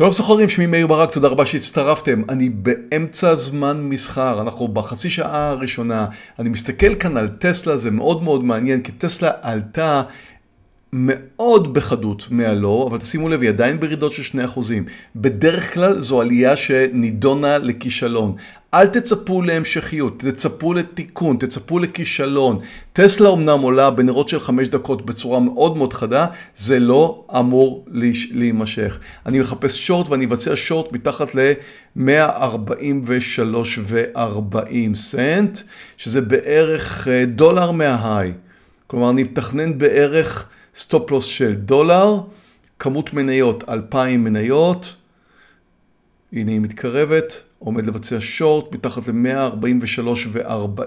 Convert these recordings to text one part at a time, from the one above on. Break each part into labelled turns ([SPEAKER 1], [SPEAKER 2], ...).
[SPEAKER 1] שלום סוחרים, שמי מאיר ברק, תודה רבה שהצטרפתם. אני באמצע זמן מסחר, אנחנו בחצי שעה הראשונה. אני מסתכל כאן על טסלה, זה מאוד מאוד מעניין, כי טסלה עלתה מאוד בחדות מהלא, אבל תשימו לב, היא עדיין בירידות של 2%. בדרך כלל זו עלייה שנידונה לכישלון. אל תצפו להמשכיות, תצפו לתיקון, תצפו לכישלון. טסלה אמנם עולה בנרות של 5 דקות בצורה מאוד מאוד חדה, זה לא אמור להימשך. אני מחפש שורט ואני אבצע שורט מתחת ל-143.40 סנט, שזה בערך אה, דולר מההיי. כלומר, אני מתכנן בערך סטופ לוס של דולר, כמות מניות 2,000 מניות, הנה היא מתקרבת, עומד לבצע שורט מתחת ל-143 ו-40,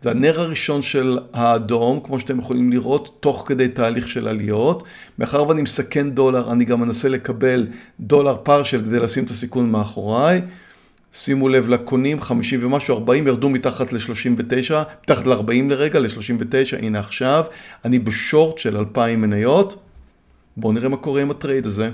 [SPEAKER 1] זה הנר הראשון של האדום, כמו שאתם יכולים לראות, תוך כדי תהליך של עליות. מאחר ואני מסכן דולר, אני גם אנסה לקבל דולר פרשל כדי לשים את הסיכון מאחוריי. שימו לב לקונים, 50 ומשהו, 40, ירדו מתחת ל-39, מתחת ל-40 לרגע, ל-39, הנה עכשיו, אני בשורט של 2,000 מניות. בואו נראה מה קורה עם הטרייד הזה.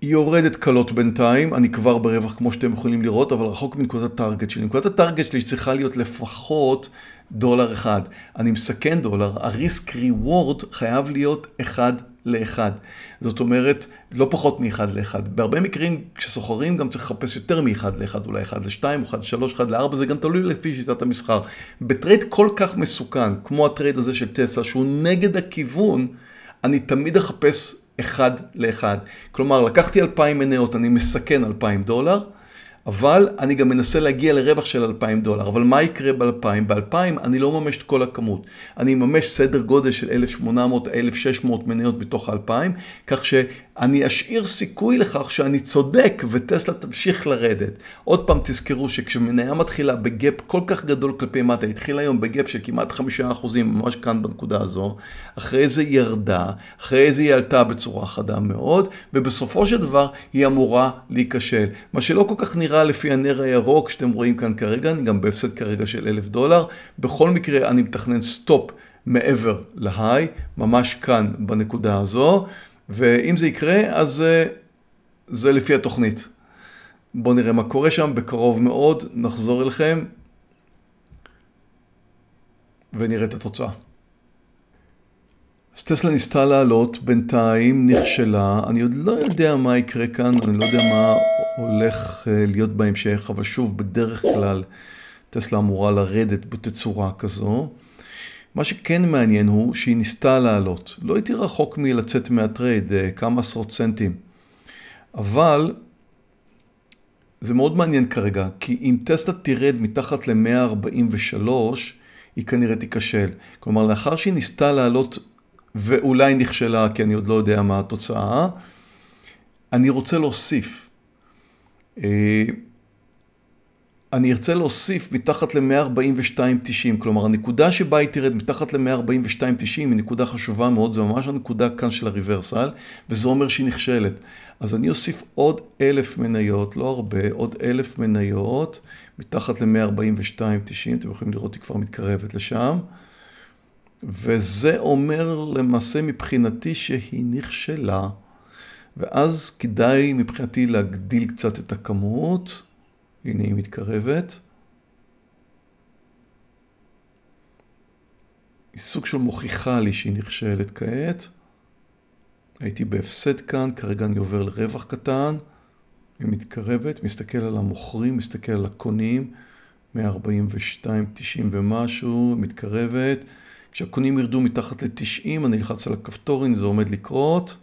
[SPEAKER 1] היא יורדת קלות בינתיים, אני כבר ברווח כמו שאתם יכולים לראות, אבל רחוק מנקודת הטארגט שלי. נקודת הטארגט שלי צריכה להיות לפחות דולר אחד. אני מסכן דולר, הריסק ריוורד חייב להיות אחד לאחד. זאת אומרת, לא פחות מאחד לאחד. בהרבה מקרים, כשסוחרים גם צריך לחפש יותר מאחד לאחד, אולי אחד לשתיים, אחד לשלוש, אחד לארבע, זה גם תלוי לפי שיטת המסחר. בטרייד כל כך מסוכן, כמו הטרייד הזה של טסלה, שהוא נגד הכיוון, אני תמיד אחפש אחד לאחד. כלומר, לקחתי 2,000 מניות, אני מסכן 2,000 דולר. אבל אני גם מנסה להגיע לרווח של 2,000 דולר. אבל מה יקרה ב-2,000? ב-2,000 אני לא אממש את כל הכמות. אני אממש סדר גודל של 1,800-1,600 מניות בתוך ה-2,000, כך ש... אני אשאיר סיכוי לכך שאני צודק וטסלה תמשיך לרדת. עוד פעם תזכרו שכשמניה מתחילה בגאפ כל כך גדול כלפי מטה, התחילה היום בגאפ של כמעט חמישה אחוזים, ממש כאן בנקודה הזו, אחרי זה היא ירדה, אחרי זה היא עלתה בצורה חדה מאוד, ובסופו של דבר היא אמורה להיכשל. מה שלא כל כך נראה לפי הנר הירוק שאתם רואים כאן כרגע, אני גם בהפסד כרגע של אלף דולר. בכל מקרה אני מתכנן סטופ מעבר להיי, ממש כאן בנקודה הזו. ואם זה יקרה, אז אה, זה לפי התוכנית. בואו נראה מה קורה שם, בקרוב מאוד נחזור אליכם ונראה את התוצאה. אז טסלה ניסתה לעלות, בינתיים נכשלה, אני עוד לא יודע מה יקרה כאן, אני לא יודע מה הולך אה, להיות בהמשך, אבל שוב, בדרך כלל טסלה אמורה לרדת בתצורה כזו. מה שכן מעניין הוא שהיא ניסתה לעלות. לא הייתי רחוק מלצאת מהטרייד, אה, כמה עשרות סנטים. אבל זה מאוד מעניין כרגע, כי אם טסלה תרד מתחת ל-143, היא כנראה תיכשל. כלומר, לאחר שהיא ניסתה לעלות ואולי נכשלה, כי אני עוד לא יודע מה התוצאה, אני רוצה להוסיף. אה, אני ארצה להוסיף מתחת ל-142.90, כלומר הנקודה שבה היא תרד מתחת ל-142.90 היא נקודה חשובה מאוד, זו ממש הנקודה כאן של הריברסל, וזה אומר שהיא נכשלת. אז אני אוסיף עוד אלף מניות, לא הרבה, עוד אלף מניות, מתחת ל-142.90, אתם יכולים לראות היא כבר מתקרבת לשם, וזה אומר למעשה מבחינתי שהיא נכשלה, ואז כדאי מבחינתי להגדיל קצת את הכמות. הנה היא מתקרבת. היא סוג של מוכיחה לי שהיא נכשלת כעת. הייתי בהפסד כאן, כרגע אני עובר לרווח קטן. היא מתקרבת, מסתכל על המוכרים, מסתכל על הקונים, 142, 90 ומשהו, מתקרבת. כשהקונים ירדו מתחת ל-90, אני אלחץ על הכפתורים, זה עומד לקרות.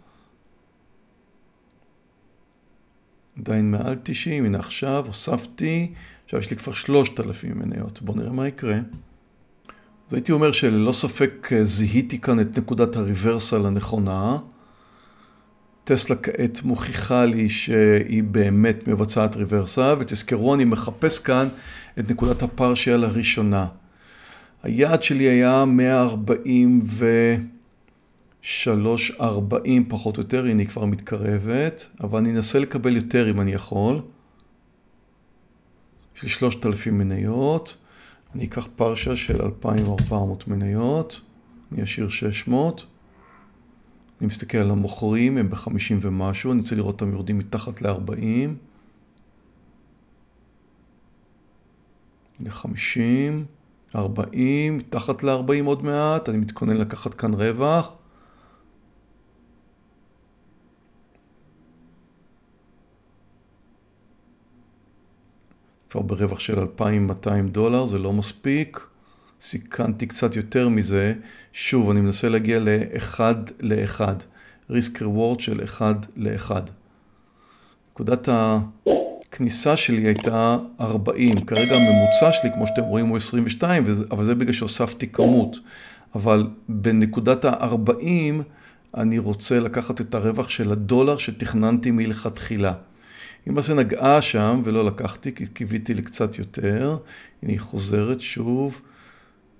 [SPEAKER 1] עדיין מעל 90, הנה עכשיו, הוספתי, עכשיו יש לי כבר 3,000 מניות, בואו נראה מה יקרה. אז הייתי אומר שללא ספק אה, זיהיתי כאן את נקודת הריברסל הנכונה. טסלה כעת מוכיחה לי שהיא באמת מבצעת ריברסל, ותזכרו, אני מחפש כאן את נקודת הפרשיאל הראשונה. היעד שלי היה 140 ו... 3.40 פחות או יותר, הנה היא כבר מתקרבת, אבל אני אנסה לקבל יותר אם אני יכול. יש לי 3,000 מניות, אני אקח פרשה של 2,400 מניות, אני אשאיר 600. אני מסתכל על המוכרים, הם ב-50 ומשהו, אני רוצה לראות אותם יורדים מתחת ל-40. הנה 50, 40, מתחת ל-40 עוד מעט, אני מתכונן לקחת כאן רווח. כבר ברווח של 2,200 דולר, זה לא מספיק. סיכנתי קצת יותר מזה. שוב, אני מנסה להגיע ל-1 ל-1. risk reward של 1 ל-1. נקודת הכניסה שלי הייתה 40. כרגע הממוצע שלי, כמו שאתם רואים, הוא 22, אבל זה בגלל שהוספתי כמות. אבל בנקודת ה-40, אני רוצה לקחת את הרווח של הדולר שתכננתי מלכתחילה. היא למעשה נגעה שם ולא לקחתי, כי קיוויתי לקצת יותר. הנה היא חוזרת שוב.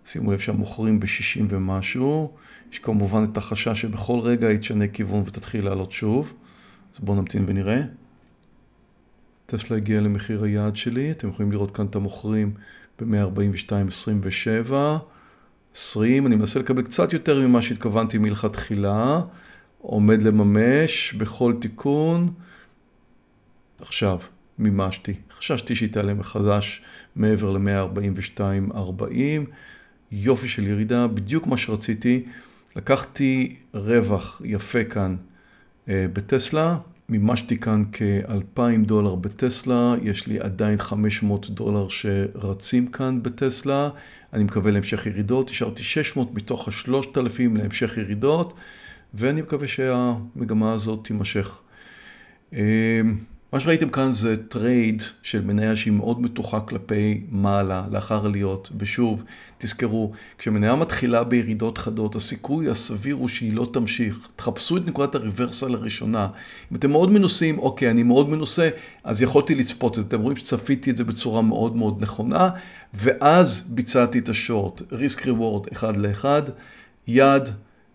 [SPEAKER 1] שימו לב שהמוכרים ב-60 ומשהו. יש כמובן את החשש שבכל רגע היא תשנה כיוון ותתחיל לעלות שוב. אז בואו נמתין ונראה. טסלה הגיעה למחיר היעד שלי, אתם יכולים לראות כאן את המוכרים ב-142.27, 20, אני מנסה לקבל קצת יותר ממה שהתכוונתי מלכתחילה, עומד לממש בכל תיקון, עכשיו מימשתי. חששתי שהיא תעלה מחדש מעבר ל-142.40. יופי של ירידה, בדיוק מה שרציתי. לקחתי רווח יפה כאן אה, בטסלה, מימשתי כאן כ-2,000 דולר בטסלה, יש לי עדיין 500 דולר שרצים כאן בטסלה, אני מקווה להמשך ירידות, השארתי 600 מתוך ה-3,000 להמשך ירידות, ואני מקווה שהמגמה הזאת תימשך. אה, מה שראיתם כאן זה טרייד של מניה שהיא מאוד מתוחה כלפי מעלה לאחר עליות, ושוב, תזכרו, כשמניה מתחילה בירידות חדות, הסיכוי הסביר הוא שהיא לא תמשיך. תחפשו את נקודת הריברסל הראשונה. אם אתם מאוד מנוסים, אוקיי, אני מאוד מנוסה, אז יכולתי לצפות את זה. אתם רואים שצפיתי את זה בצורה מאוד מאוד נכונה, ואז ביצעתי את השורט, ריסק ריוורד אחד לאחד, יד,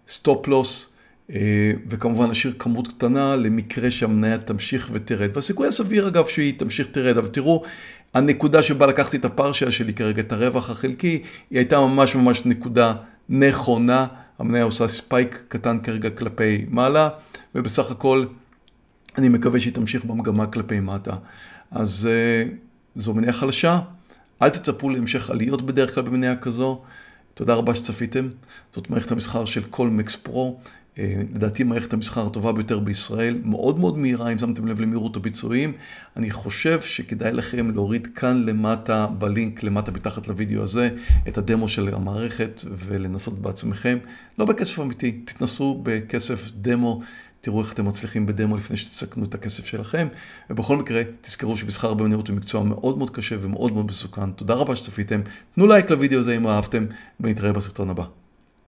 [SPEAKER 1] סטופ לוס. אה, וכמובן נשאיר כמות קטנה למקרה שהמניה תמשיך ותרד. והסיכוי הסביר אגב שהיא תמשיך תרד, אבל תראו, הנקודה שבה לקחתי את הפרשה שלי כרגע, את הרווח החלקי, היא הייתה ממש ממש נקודה נכונה. המניה עושה ספייק קטן כרגע כלפי מעלה, ובסך הכל אני מקווה שהיא תמשיך במגמה כלפי מטה. אז אה, זו מניה חלשה, אל תצפו להמשך עליות בדרך כלל במניה כזו. תודה רבה שצפיתם. זאת מערכת המסחר של קולמקס פרו. אה, לדעתי מערכת המסחר הטובה ביותר בישראל, מאוד מאוד מהירה, אם שמתם לב למהירות הביצועים. אני חושב שכדאי לכם להוריד כאן למטה, בלינק למטה מתחת לוידאו הזה, את הדמו של המערכת ולנסות בעצמכם, לא בכסף אמיתי, תתנסו בכסף דמו. תראו איך אתם מצליחים בדמו לפני שתסכנו את הכסף שלכם. ובכל מקרה, תזכרו שמסחר במניות הוא מקצוע מאוד מאוד קשה ומאוד מאוד מסוכן. תודה רבה שצפיתם, תנו לייק לוידאו הזה אם אהבתם, ונתראה בסרטון הבא.